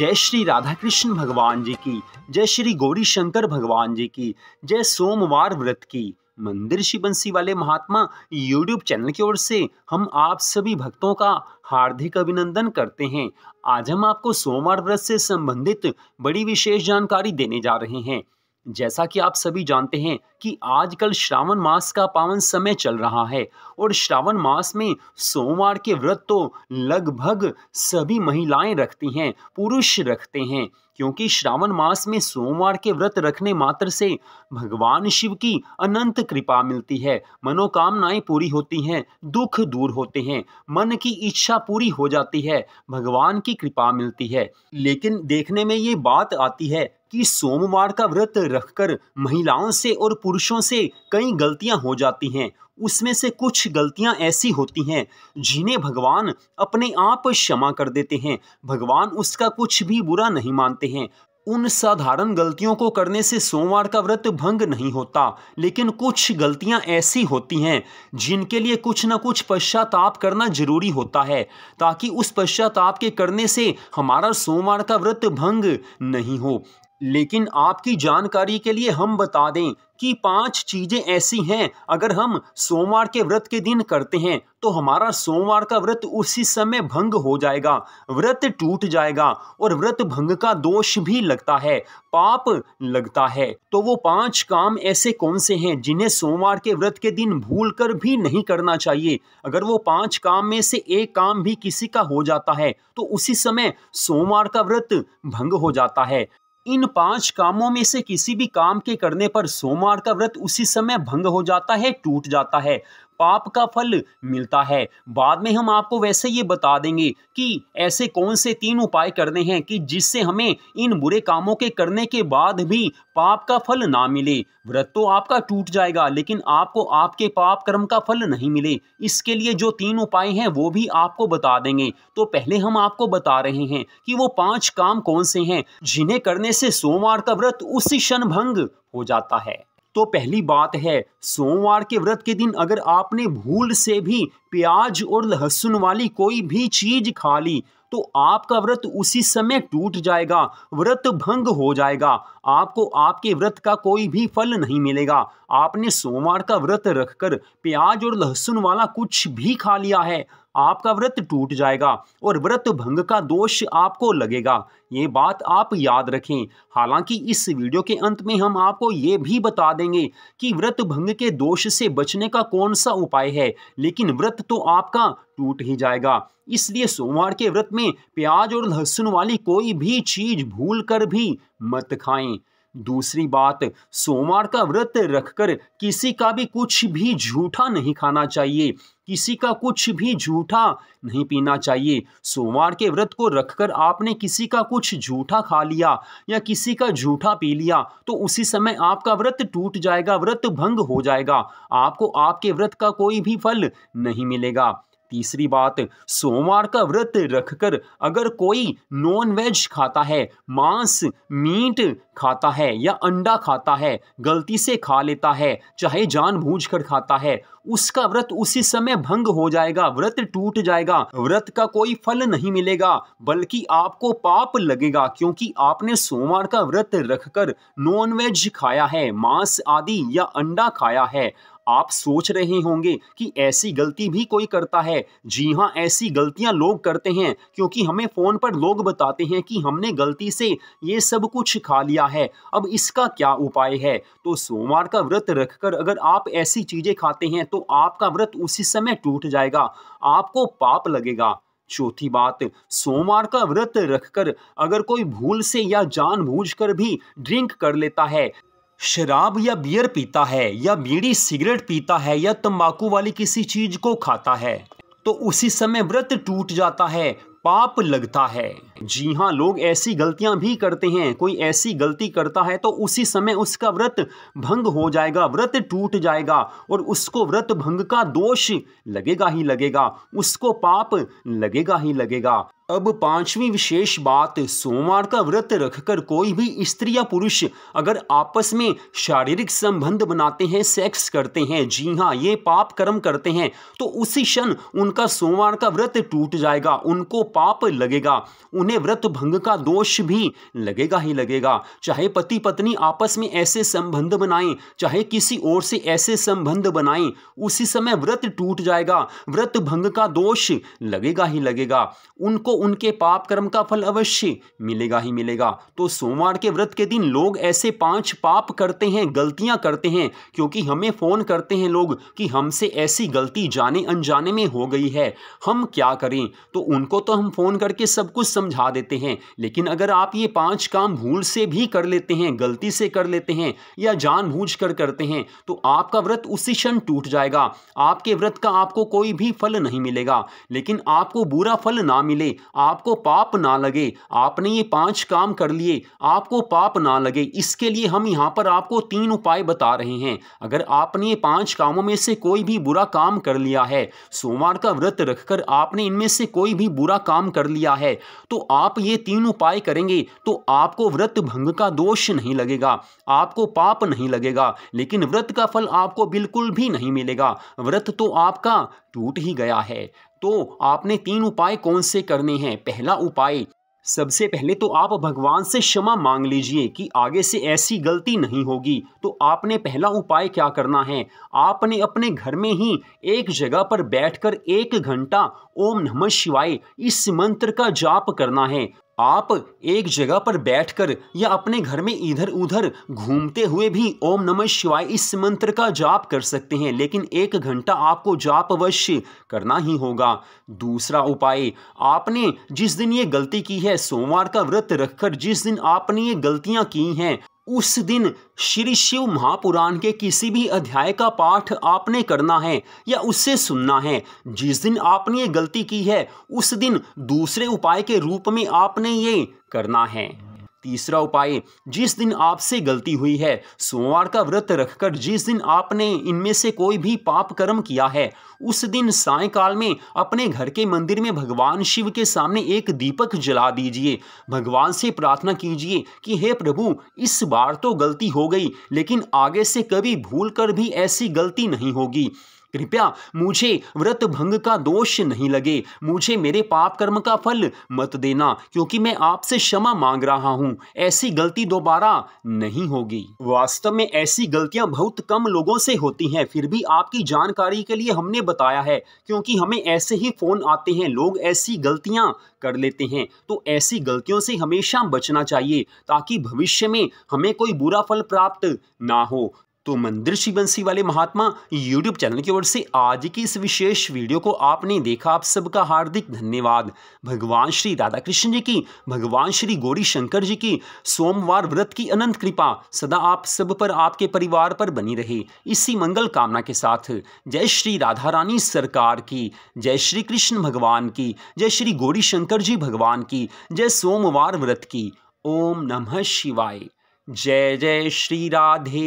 जय श्री राधा कृष्ण भगवान जी की जय श्री गौरी शंकर भगवान जी की जय सोमवार व्रत की मंदिर श्री बंसी वाले महात्मा यूट्यूब चैनल की ओर से हम आप सभी भक्तों का हार्दिक अभिनंदन करते हैं आज हम आपको सोमवार व्रत से संबंधित बड़ी विशेष जानकारी देने जा रहे हैं जैसा कि आप सभी जानते हैं कि आजकल श्रावण मास का पावन समय चल रहा है और श्रावण मास में सोमवार के व्रत तो लगभग सभी महिलाएं रखती हैं पुरुष रखते हैं क्योंकि श्रावण मास में सोमवार के व्रत रखने मात्र से भगवान शिव की अनंत कृपा मिलती है मनोकामनाएं पूरी होती हैं दुख दूर होते हैं मन की इच्छा पूरी हो जाती है भगवान की कृपा मिलती है लेकिन देखने में ये बात आती है कि सोमवार का व्रत रखकर महिलाओं से और पुरुषों से कई गलतियां हो जाती हैं उसमें से कुछ गलतियां ऐसी होती हैं जिन्हें भगवान अपने आप क्षमा कर देते हैं भगवान उसका कुछ भी बुरा नहीं मानते हैं उन साधारण गलतियों को करने से सोमवार का व्रत भंग नहीं होता लेकिन कुछ गलतियां ऐसी होती हैं जिनके लिए कुछ ना कुछ पश्चाताप करना जरूरी होता है ताकि उस पश्चाताप के करने से हमारा सोमवार का व्रत भंग नहीं हो लेकिन आपकी जानकारी के लिए हम बता दें कि पांच चीज़ें ऐसी हैं अगर हम सोमवार के व्रत के दिन करते हैं तो हमारा सोमवार का व्रत उसी समय भंग हो जाएगा व्रत टूट जाएगा और व्रत भंग का दोष भी लगता है पाप लगता है तो वो पांच काम ऐसे कौन से हैं जिन्हें सोमवार के व्रत के दिन भूल कर भी नहीं करना चाहिए अगर वो पांच काम में से एक काम भी किसी का हो जाता है तो उसी समय सोमवार का व्रत भंग हो जाता है इन पांच कामों में से किसी भी काम के करने पर सोमवार का व्रत उसी समय भंग हो जाता है टूट जाता है पाप का फल मिलता है बाद में हम आपको वैसे ये बता देंगे कि ऐसे कौन से तीन उपाय करने हैं कि जिससे हमें इन बुरे कामों के करने के बाद भी पाप का फल ना मिले व्रत तो आपका टूट जाएगा लेकिन आपको आपके पाप कर्म का फल नहीं मिले इसके लिए जो तीन उपाय हैं वो भी आपको बता देंगे तो पहले हम आपको बता रहे हैं कि वो पांच काम कौन से हैं जिन्हें करने से सोमवार का व्रत उसी क्षण भंग हो जाता है तो पहली बात है सोमवार के व्रत के दिन अगर आपने भूल से भी प्याज और लहसुन वाली कोई भी चीज खा ली तो आपका व्रत उसी समय टूट जाएगा व्रत भंग हो जाएगा आपको आपके व्रत का कोई भी फल नहीं मिलेगा आपने सोमवार का व्रत रखकर प्याज और लहसुन वाला कुछ भी खा लिया है आपका व्रत टूट जाएगा और व्रत भंग का दोष आपको लगेगा ये बात आप याद रखें हालांकि इस वीडियो के अंत में हम आपको ये भी बता देंगे कि व्रत भंग के दोष से बचने का कौन सा उपाय है लेकिन व्रत तो आपका टूट ही जाएगा इसलिए सोमवार के व्रत में प्याज और लहसुन वाली कोई भी चीज़ भूल कर भी मत खाएं दूसरी बात सोमवार का व्रत रखकर किसी का भी कुछ भी झूठा नहीं खाना चाहिए किसी का कुछ भी झूठा नहीं पीना चाहिए सोमवार के व्रत को रखकर आपने किसी का कुछ झूठा खा लिया या किसी का झूठा पी लिया तो उसी समय आपका व्रत टूट जाएगा व्रत भंग हो जाएगा आपको आपके व्रत का कोई भी फल नहीं मिलेगा तीसरी बात सोमवार का व्रत रखकर अगर कोई नॉन वेज खाता है मांस मीट खाता है या अंडा खाता है गलती से खा लेता है चाहे जान कर खाता है उसका व्रत उसी समय भंग हो जाएगा व्रत टूट जाएगा व्रत का कोई फल नहीं मिलेगा बल्कि आपको पाप लगेगा क्योंकि आपने सोमवार का व्रत रखकर नॉन वेज खाया है मांस आदि या अंडा खाया है आप सोच रहे होंगे कि ऐसी गलती भी कोई करता है जी हाँ ऐसी गलतियां लोग करते हैं क्योंकि हमें फ़ोन पर लोग बताते हैं कि हमने गलती से ये सब कुछ खा लिया है अब इसका क्या उपाय है तो सोमवार का व्रत रखकर अगर आप ऐसी चीज़ें खाते हैं तो आपका व्रत उसी समय टूट जाएगा आपको पाप लगेगा चौथी बात सोमवार का व्रत रखकर अगर कोई भूल से या जानबूझकर भी ड्रिंक कर लेता है शराब या बियर पीता है या बीड़ी सिगरेट पीता है या तंबाकू वाली किसी चीज को खाता है तो उसी समय व्रत टूट जाता है पाप लगता है जी हाँ लोग ऐसी गलतियां भी करते हैं कोई ऐसी गलती करता है तो उसी समय उसका व्रत भंग हो जाएगा व्रत टूट जाएगा और उसको व्रत भंग का दोष लगेगा ही लगेगा उसको पाप लगेगा ही लगेगा अब पांचवी विशेष बात सोमवार का व्रत रखकर कोई भी स्त्री या पुरुष अगर आपस में शारीरिक संबंध बनाते हैं सेक्स करते हैं जी हाँ ये पाप कर्म करते हैं तो उसी क्षण उनका सोमवार का व्रत टूट जाएगा उनको पाप लगेगा उन्हें व्रत भंग का दोष भी लगेगा ही लगेगा चाहे पति पत्नी आपस में ऐसे संबंध बनाएं चाहे किसी और से ऐसे संबंध बनाएं उसी समय व्रत टूट जाएगा व्रत भंग का दोष लगेगा ही लगेगा उनको उनके पाप कर्म का फल अवश्य मिलेगा ही मिलेगा तो सोमवार के व्रत के दिन लोग ऐसे पांच पाप करते हैं गलतियां करते हैं क्योंकि हमें फ़ोन करते हैं लोग कि हमसे ऐसी गलती जाने अनजाने में हो गई है हम क्या करें तो उनको तो हम फ़ोन करके सब कुछ समझा देते हैं लेकिन अगर आप ये पांच काम भूल से भी कर लेते हैं गलती से कर लेते हैं या जानबूझ कर करते हैं तो आपका व्रत उसी क्षण टूट जाएगा आपके व्रत का आपको कोई भी फल नहीं मिलेगा लेकिन आपको बुरा फल ना मिले आपको पाप ना लगे आपने ये पांच काम कर लिए आपको पाप ना लगे इसके लिए हम यहाँ पर आपको तीन उपाय बता रहे हैं अगर आपने ये पांच कामों में से कोई भी बुरा काम कर लिया है सोमवार का व्रत रखकर आपने इनमें से कोई भी बुरा काम कर लिया है तो आप ये तीन उपाय करेंगे तो आपको व्रत भंग का दोष नहीं लगेगा आपको पाप नहीं लगेगा लेकिन व्रत का फल आपको बिल्कुल भी नहीं मिलेगा व्रत तो आपका टूट ही गया है तो आपने तीन उपाय कौन से करने हैं पहला उपाय सबसे पहले तो आप भगवान से क्षमा मांग लीजिए कि आगे से ऐसी गलती नहीं होगी तो आपने पहला उपाय क्या करना है आपने अपने घर में ही एक जगह पर बैठकर एक घंटा ओम नमः शिवाय इस मंत्र का जाप करना है आप एक जगह पर बैठकर या अपने घर में इधर उधर घूमते हुए भी ओम नमः शिवाय इस मंत्र का जाप कर सकते हैं लेकिन एक घंटा आपको जाप अवश्य करना ही होगा दूसरा उपाय आपने जिस दिन ये गलती की है सोमवार का व्रत रखकर जिस दिन आपने ये गलतियां की हैं उस दिन श्री शिव महापुराण के किसी भी अध्याय का पाठ आपने करना है या उससे सुनना है जिस दिन आपने ये गलती की है उस दिन दूसरे उपाय के रूप में आपने ये करना है तीसरा उपाय जिस दिन आपसे गलती हुई है सोमवार का व्रत रखकर जिस दिन आपने इनमें से कोई भी पाप कर्म किया है उस दिन सायकाल में अपने घर के मंदिर में भगवान शिव के सामने एक दीपक जला दीजिए भगवान से प्रार्थना कीजिए कि हे प्रभु इस बार तो गलती हो गई लेकिन आगे से कभी भूल कर भी ऐसी गलती नहीं होगी कृपया मुझे व्रत भंग का दोष नहीं लगे मुझे मेरे पाप कर्म का फल मत देना क्योंकि मैं आपसे क्षमा मांग रहा हूँ ऐसी गलती दोबारा नहीं होगी वास्तव में ऐसी गलतियां बहुत कम लोगों से होती हैं फिर भी आपकी जानकारी के लिए हमने बताया है क्योंकि हमें ऐसे ही फ़ोन आते हैं लोग ऐसी गलतियां कर लेते हैं तो ऐसी गलतियों से हमेशा बचना चाहिए ताकि भविष्य में हमें कोई बुरा फल प्राप्त ना हो तो मंदिर श्री बंसी वाले महात्मा यूट्यूब चैनल की ओर से आज की इस विशेष वीडियो को आपने देखा आप सबका हार्दिक धन्यवाद भगवान श्री राधा कृष्ण जी की भगवान श्री गौरी शंकर जी की सोमवार व्रत की अनंत कृपा सदा आप सब पर आपके परिवार पर बनी रहे इसी मंगल कामना के साथ जय श्री राधा रानी सरकार की जय श्री कृष्ण भगवान की जय श्री गौरी शंकर जी भगवान की जय सोमवार व्रत की ओम नमः शिवाय जय जय श्री राधे